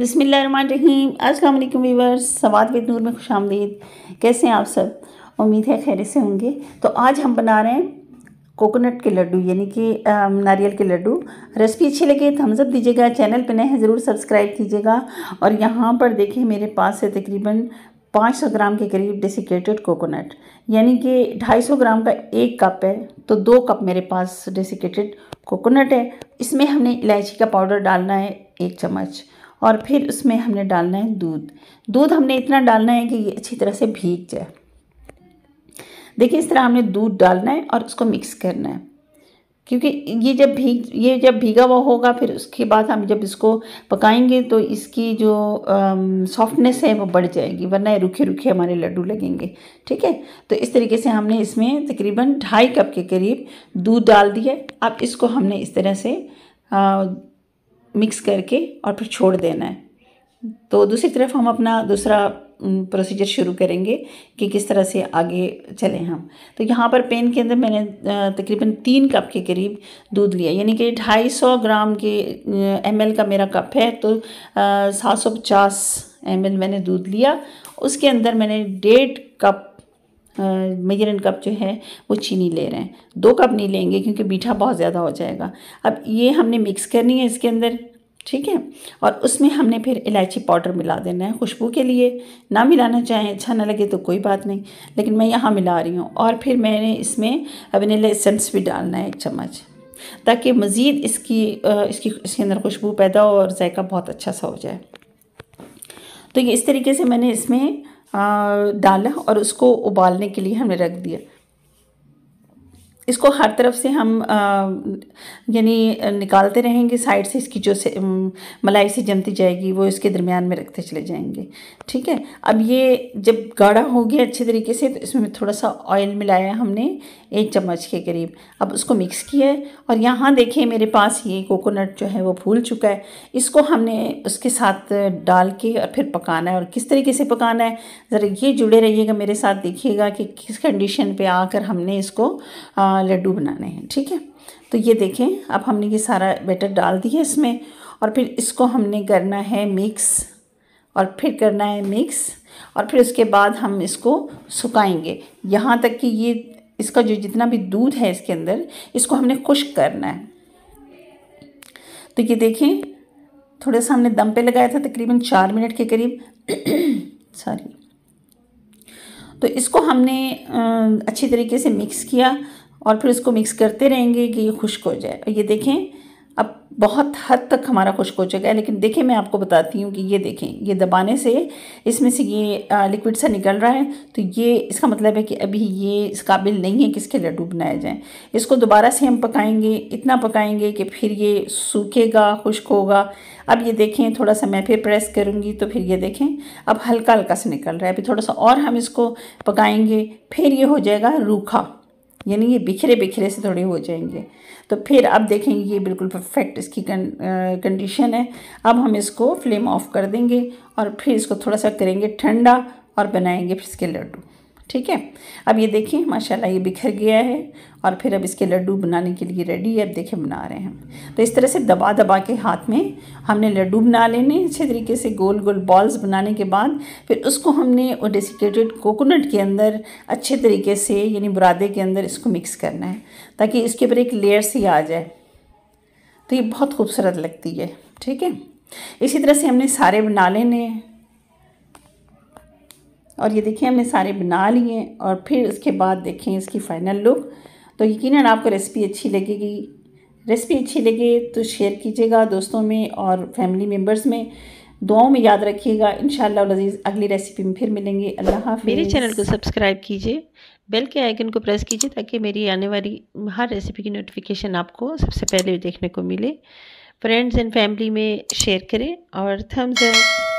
बसमिल्लाम अस्सलाम वालेकुम वीवर्स सवाद विद नूर में खुश आमदीद कैसे हैं आप सब उम्मीद है खैर से होंगे तो आज हम बना रहे हैं कोकोनट के लड्डू यानी कि नारियल के लड्डू रेसिपी अच्छी लगे थम्स तो अप दीजिएगा चैनल पर नए हैं ज़रूर सब्सक्राइब कीजिएगा और यहाँ पर देखिए मेरे पास है तकरीबन 500 ग्राम के करीब डेसिकेटेड कोकोनट यानी कि 250 ग्राम का एक कप है तो दो कप मेरे पास डेसिकेटेड कोकोनट है इसमें हमने इलायची का पाउडर डालना है एक चम्मच और फिर उसमें हमने डालना है दूध दूध हमने इतना डालना है कि ये अच्छी तरह से भीग जाए देखिए इस तरह हमने दूध डालना है और उसको मिक्स करना है क्योंकि ये जब भीग ये जब भीगा हुआ होगा फिर उसके बाद हम जब इसको पकाएंगे तो इसकी जो सॉफ्टनेस है वो बढ़ जाएगी वरना रुखे रुखे हमारे लड्डू लगेंगे ठीक है तो इस तरीके से हमने इसमें तकरीबन ढाई कप के करीब दूध डाल दिया अब इसको हमने इस तरह से आ, मिक्स करके और फिर छोड़ देना है तो दूसरी तरफ हम अपना दूसरा प्रोसीजर शुरू करेंगे कि किस तरह से आगे चले हम तो यहाँ पर पेन के अंदर मैंने तकरीबन तीन कप के करीब दूध लिया यानी कि ढाई सौ ग्राम के एम एल का मेरा कप है तो सात सौ पचास एम एल मैंने दूध लिया उसके अंदर मैंने डेढ़ कप मेजरन कप जो है वो चीनी ले रहे हैं दो कप नहीं लेंगे क्योंकि मीठा बहुत ज़्यादा हो जाएगा अब ये हमने मिक्स करनी है इसके अंदर ठीक है और उसमें हमने फिर इलायची पाउडर मिला देना है खुशबू के लिए ना मिलाना चाहें अच्छा ना लगे तो कोई बात नहीं लेकिन मैं यहाँ मिला रही हूँ और फिर मैंने इसमें वनीला एसेंस भी डालना है एक चम्मच ताकि मज़ीद इसकी इसकी इसके अंदर खुशबू पैदा हो और जायका बहुत अच्छा सा हो जाए तो ये इस तरीके से मैंने इसमें डाला और उसको उबालने के लिए हमने रख दिया इसको हर तरफ से हम यानी निकालते रहेंगे साइड से इसकी जो से मलाई से जमती जाएगी वो इसके दरमियान में रखते चले जाएंगे ठीक है अब ये जब गाढ़ा हो गया अच्छे तरीके से तो इसमें थोड़ा सा ऑयल मिलाया हमने एक चम्मच के करीब अब उसको मिक्स किया है और यहाँ देखिए मेरे पास ये कोकोनट जो है वो फूल चुका है इसको हमने उसके साथ डाल के और फिर पकाना है और किस तरीके से पकाना है ज़रा ये जुड़े रहिएगा मेरे साथ देखिएगा कि किस कंडीशन पर आकर हमने इसको आ, लड्डू बनाने हैं ठीक है तो ये देखें अब हमने ये सारा बैटर डाल दिया इसमें और फिर इसको हमने करना है मिक्स और फिर करना है मिक्स और फिर उसके बाद हम इसको सुखाएंगे यहाँ तक कि ये इसका जो जितना भी दूध है इसके अंदर इसको हमने खुश्क करना है तो ये देखें थोड़ा सा हमने दम पे लगाया था तकरीबन चार मिनट के करीब सॉरी तो इसको हमने अच्छी तरीके से मिक्स किया और फिर उसको मिक्स करते रहेंगे कि ये खुश्क हो जाए ये देखें अब बहुत हद तक हमारा खुश्क हो चुका है लेकिन देखें मैं आपको बताती हूँ कि ये देखें ये दबाने से इसमें से ये लिक्विड सा निकल रहा है तो ये इसका मतलब है कि अभी ये इस काबिल नहीं है कि इसके लड्डू बनाए जाएं इसको दोबारा से हम पकाएंगे इतना पकाएंगे कि फिर ये सूखेगा खुश्क होगा अब ये देखें थोड़ा सा मैं फिर प्रेस करूँगी तो फिर ये देखें अब हल्का हल्का से निकल रहा है अभी थोड़ा सा और हम इसको पकाएँगे फिर ये हो जाएगा रूखा यानी ये बिखरे बिखरे से थोड़े हो जाएंगे तो फिर अब देखेंगे ये बिल्कुल परफेक्ट इसकी कंडीशन है अब हम इसको फ्लेम ऑफ कर देंगे और फिर इसको थोड़ा सा करेंगे ठंडा और बनाएंगे फिर इसके लड्डू ठीक है अब ये देखिए माशाल्लाह ये बिखर गया है और फिर अब इसके लड्डू बनाने के लिए रेडी है अब देखिए बना रहे हैं तो इस तरह से दबा दबा के हाथ में हमने लड्डू बना लेने अच्छे तरीके से गोल गोल बॉल्स बनाने के बाद फिर उसको हमने डेसिकेटेड कोकोनट के अंदर अच्छे तरीके से यानी बुरादे के अंदर इसको मिक्स करना है ताकि इसके ऊपर एक लेयर सी आ जाए तो ये बहुत खूबसूरत लगती है ठीक है इसी तरह से हमने सारे बना लेने हैं और ये देखिए हमने सारे बना लिए और फिर उसके बाद देखें इसकी फ़ाइनल लुक तो यकीन आपको रेसिपी अच्छी लगेगी रेसिपी अच्छी लगे तो शेयर कीजिएगा दोस्तों में और फैमिली मेम्बर्स में दुआओं में याद रखिएगा इन शजीज़ अगली रेसिपी में फिर मिलेंगे अल्लाह हाफिज़ मेरे चैनल को सब्सक्राइब कीजिए बेल के आइकन को प्रेस कीजिए ताकि मेरी आने वाली हर रेसिपी की नोटिफिकेशन आपको सबसे पहले देखने को मिले फ्रेंड्स एंड फैमिली में शेयर करें और थम्स अप